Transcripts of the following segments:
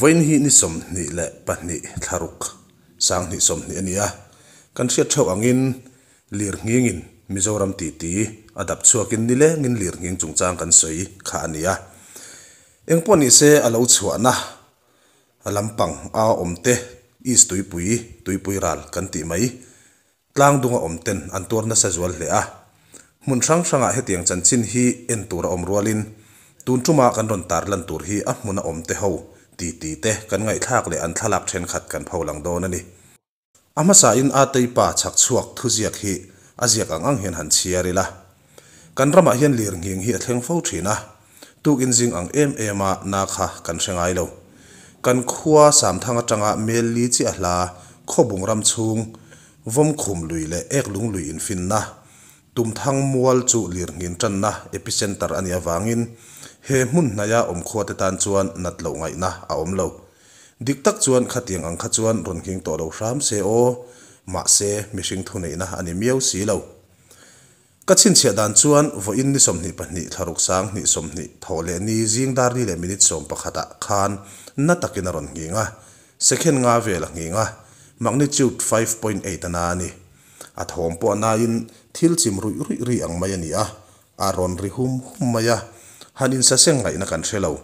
voin hi ni som ni le pan ni tharuk sang ni som ni ania kan sia thau angin lir ngingin mizoram ti ti adap chuakin ni le ngin lir nging chungchang kan soi kha ania eng pon ni se alo chua na alampang a omte is tui pui tui pui ral kan ti mai dunga omten an na sa zwal le a mun thang thang a hetiang chan chin hi en tur omrualin tun chuma kan ron lan tur hi a mun omte ho Ti ti teh kan ngayi thakli an thalap chen khat kan phaw langdo nani. Amasa in aaday paa chak tsuwak tuziak hii, aziak ang aang hian han chiari la. Kan ramaa hian lirngiin hii atleng fautri naa, dukin zing ang eem eema naa เฮมุนนายาอมโคตตันชวนนัดลงไงนะอาอมเลวดิกตักชวนขัดยังอังขัดชวนรุนหิงตัวเราสามเซโอมาเซมิชิงทุนเองนะอันนี้เมียวสีเลวกัจฉินเชียดันชวนวัยนิสมนิปนิทารุกสังนิสมนิทอเลนีจิงดาร์ี่เลมินิสมปะขัดตะคานนัดตะกินรุนหิงะเซคินงาเวลหิงะมักนิจูด5.8ตานานี่อัทอมปอนายินทิลจิมรุยรุยรีอังมายนี่อ่ะอารอนริฮุมฮุมมายา hanin sa seng ngay na kan tre lau.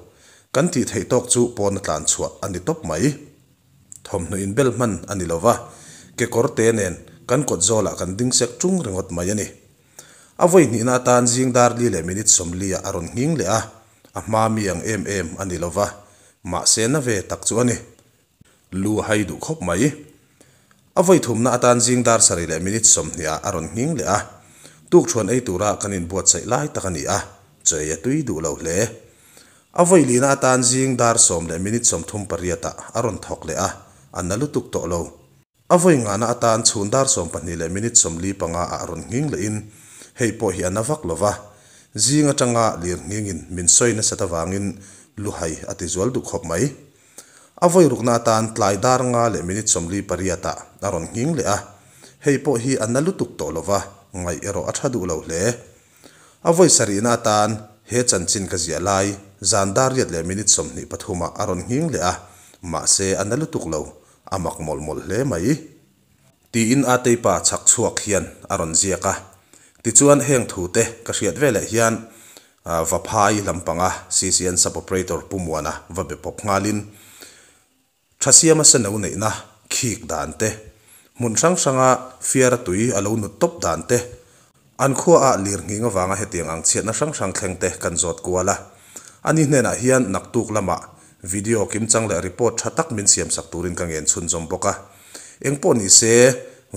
Kan ti thay tok chu po na tlan chua ani top mai. Thom nu in bel man ani lau va. Ke kor te nen kan kot zo la kan ding sek chung ringot mai ani. Avoy ni na tan zing dar li le minit som li a aron ngin le a. A ma mi ang em em ani lau va. Ma se na ve tak chu ani. Lu hay du khop thum na atan zing dar sari le minit som ni a aron ngin le a. Tuk chuan ay tura kanin buat takani Ah. chaya tui du lau le. Avoi li na atan zing dar som le minit som thum pariyata aron thok le a, anna lu tuk to lau. Avoi nga na atan chun dar som pan ni le minit som li pa nga aron ngin le in, hei po hi anna vak lo va. Zing ata nga lir ngingin min soy na sata vangin lu ati zual du khop mai. ruk na atan tlai dar nga le minit som li pariyata aron ngin le a, hei po hi anna lu to lau va, ngay ero atadu lau le. avoi sari na tan he chan chin ka zia lai zandar yat le minit som ni pathuma aron hing le a ma se analutuk lo amak mol mol le mai ti in ate pa chak chuak hian aron zia ka ti chuan heng thu te ka riat vele hian va phai lampanga ccn sub operator pumwana va be pop ngalin thasia ma sa nau nei tui alo nu top an khua a ah lir ngi nga wanga hetiang ang chet na hrang hrang thlengte kan zot kuala ani hnen a hian naktuk lama ah. video kim chang le report thatak min siam sak turin kang en chun zom boka engpo ni se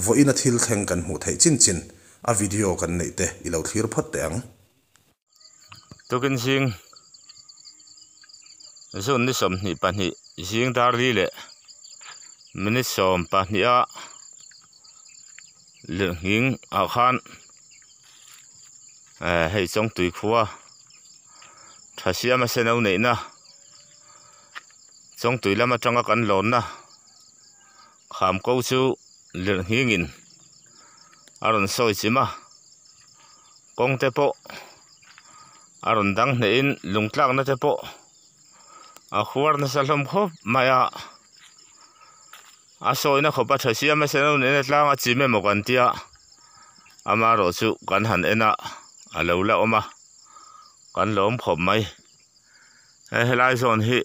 voina thil kheng kan hmu thei chin chin a video kan nei te ilo thlir phat te ang token sing zon ni som ni pa ni sing dar li le min som pa ni a le hing a khan Ờ, hei chong tui khua thasi ama se nau nei na chong tui lama changa kan lon na kham ko chu lir hingin aron soi chima kong te po aron dang ne in lungtlak na à po a sao na salom mày à, à soi na khopa thasi ama se nau nei na tlang a chime mo kan tia amaro chú kan han ena à lâu lâu mà con lớn phồng mày hay lai giòn hi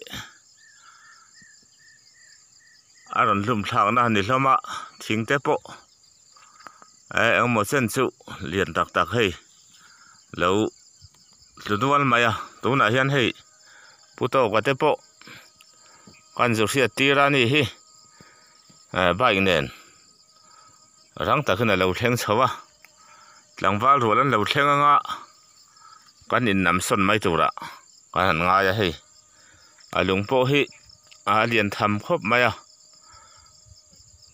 à rồi lùm thang na nỉ lắm mà chính tế bộ ấy ông một sen trụ liền đặc đặc hay lâu tụi tôi ăn mày à tụi nãy hiện hay bút tàu qua tế bộ con dục xe tì ra nỉ hi à bảy nền răng tạc cái là lâu thèn sao à tlangval thua lan lo thlenga nga kan in nam son mai tura kan han nga ya hei alung à, po hi a à, lian tham khop maya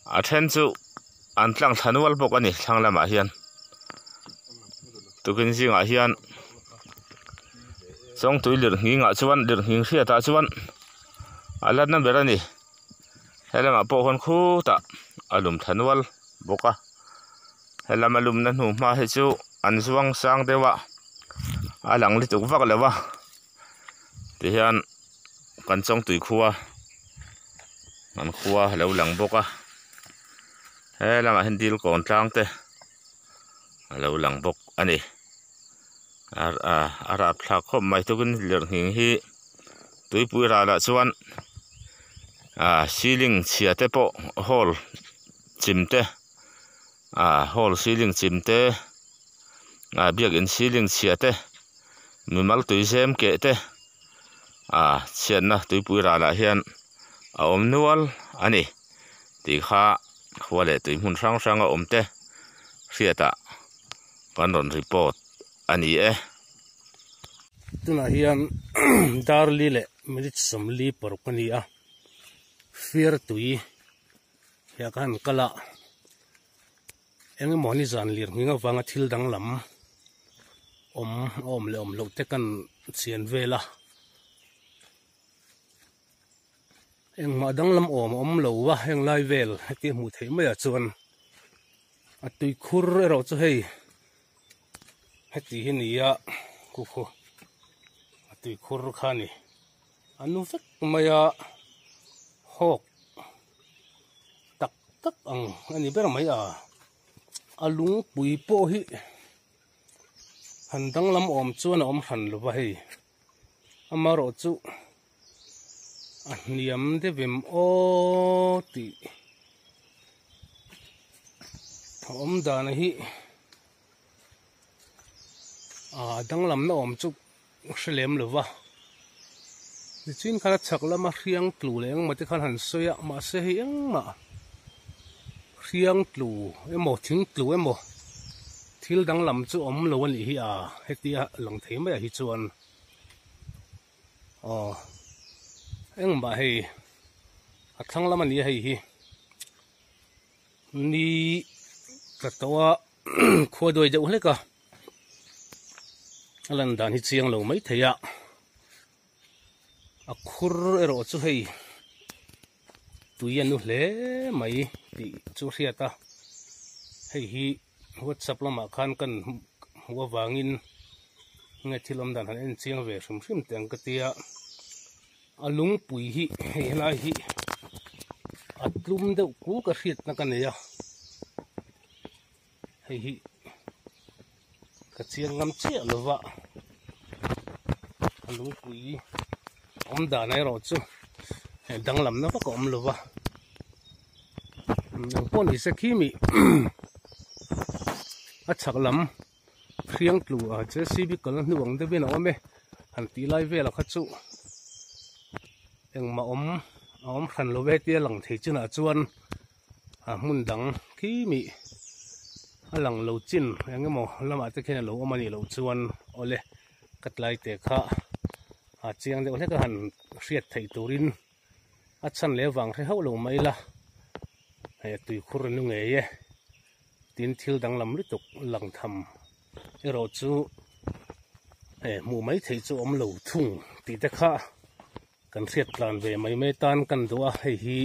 a à. then chu an tlang thanual pok ani thlanglamah hian tukin zingah hian song túi lượt nghỉ ngại chuan lượt nghỉ khía ta chuan à lát năm bera ni hay là mà bộ con khu ta à lùm thần wal boka là lamalum na hnu hma hi chu an zuang sang dewa a lang li tuk vak lewa ti hian kan chong tui khuwa an khuwa lo lang boka he lama hin dil kon tlang te lo lang à, à à à a ara phla khom mai tukun ler hing hi tui pui ra la chuan a ceiling chhia te po hall chim te à hall ceiling chim te à biếc in ceiling chia te mình mặc túi xem ke te à chuyện na túi bụi ra la hian a om nual ani thì kha khwale tui mun sang sang a om te ta kan ron report anh ani e tuna hian dar li le milit som li por pani a fear tui hiakan kala em cái món này dàn liền người ngang vàng ngã thil đắng lắm om om lại om lâu te cần xiên về là em mà đắng lắm om ôm lâu quá em lai về là cái mù thế mới là chuẩn à, à khur rồi cho hei hết gì hết này à cô cô khur khá này anh nu phết mày à hộp tắc tắc ăn anh đi biết là mấy à alung pui po hi han dang lam om chuan om han lo ba hei amaro chu niam de vim o ti om da na hi à đang làm nó om chúc sẽ lem lửa va thì chuyên khá là chặt là mà riêng tủ lẽ mà thì khá hẳn soi mà sẽ hiếng mà thiang tù em thing tlu emo thil dang lam chu om lo an hi a hetia lang thei mai hi chuan ờ anh bà hay à thằng lắm anh hay hi đi cái tàu khua đôi dấu này cả lần đàn hít xiang luôn mấy thầy à à khur rồi er chỗ hay tuy nhiên anu hle mai thì chu hria ta hay hi whatsapp lama khan kan wa wangin nga thilom dan han en chiang ve sum sim teng ka tia alung bụi hi là hi atlum de ku ka hriat na kan ya hay hi ka chiang ngam che lova alung bụi ông đàn nai ro chứ ดังลำนะก็อมลวะดังพ่นอีสักขี้มีอัชักลำเคืียงกลัวเจสซีบิกลันหวงเดบินเอาไหมหันตีไล่เวลขัดจุยังมาอมอมขันโลเวตีหลังเทจินาจวนอามุนดังขี้มีหลังเลาจินยังงี้มองลวมาจะแค่เลาอมันี่เลาจวนเอาเลยกัดไล่เตะขาอาเจียงเด็กเล็กก็หันเสียดไถ่ตูริน ắt chan le vàng thấy ho lo mai la hay tui khur nu nge ye tin thil dang lam lu tục lang thầm, e ro chu e mu mai thei chu om lo thung tí tách, kha kan thiet tlan ve mai me tan kan do a hei hi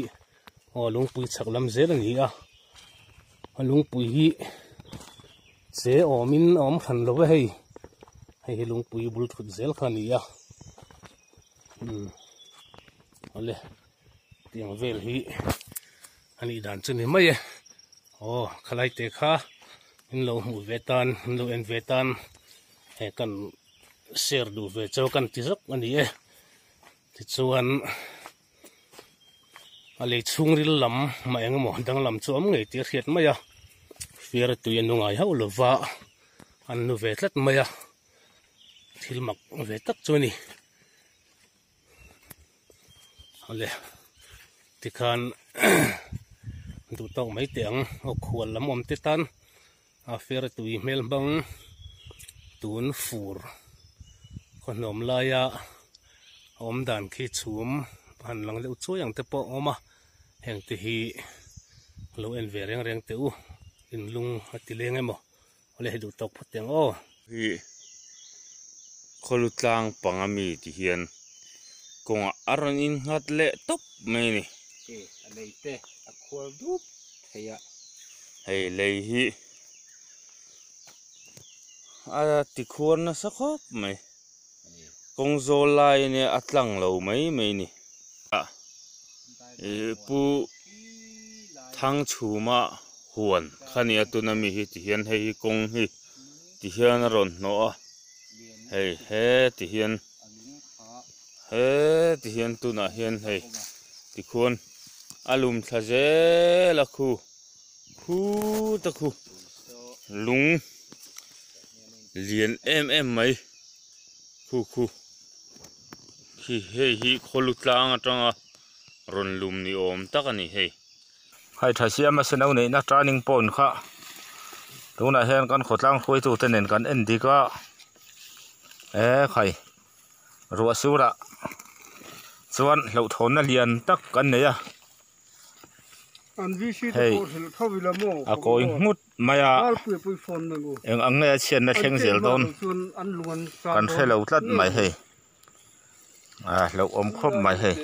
o lung pui chak lam zel ni a lung pui hi che omin om khan lo ve hei hay hay hi lung pui dễ thut zel à, ni a 嗯，好嘞。Hmm tiếng về hi anh đi đàn chân mấy ô khai tế khá anh lâu mù về tan anh lâu en về tan hẹn cần share đủ về cho cần tí rất anh đi thì cho anh anh lấy chung đi lắm mà anh muốn đang làm cho ông người tiếc thiệt mấy à phía tụi anh ngài hậu lửa vợ anh nó về rất mấy à thì mặc về tất cho anh nè 好嘞。ติคันดูต้องไม่เตียงอกขวรละมอมติตันอาเฟรตุยเมลบังตูนฟูร์ขนมลายะอมดันขี้ชุมผ่านหลังเลือดช่วยอย่างเตปอมาแห่งตีฮีเรเอนเวรยังเรียงเตวอินลุงอติเลงไงมอเลยดูตกพัดเตียงโอ้ที่คนรุ่นกลางปังมีที่เฮียนกงอารันอินฮัตเล่ตบไม่นี่ e a lei te a khol dup theya hei lei hi a ti khor na sa khop mai kong zo lai ne atlang lo mai mai ni a à, e thang chu ma huan khani atuna à mi hi ti hian hei kong hi ti hian à ron no a hei he ti hian he ti hian tuna alum thà dễ là khu khu ta khu lúng liền em em mấy khu khu khi hei hi khô lụt lang ở trong à rồn lùm ni ôm tắc này hey hai thà xe mà xem ông này nó tra ninh bồn khá đúng là hẹn con khổ lang khôi tu tên nền con em đi cả ế e, khải rùa xu ra chuan lẩu thốn là liền tắc con này à hei a ko in à em ăn nghe nge chen na theng zel còn kan lâu rất mai hay à lâu ôm khóc mày hay.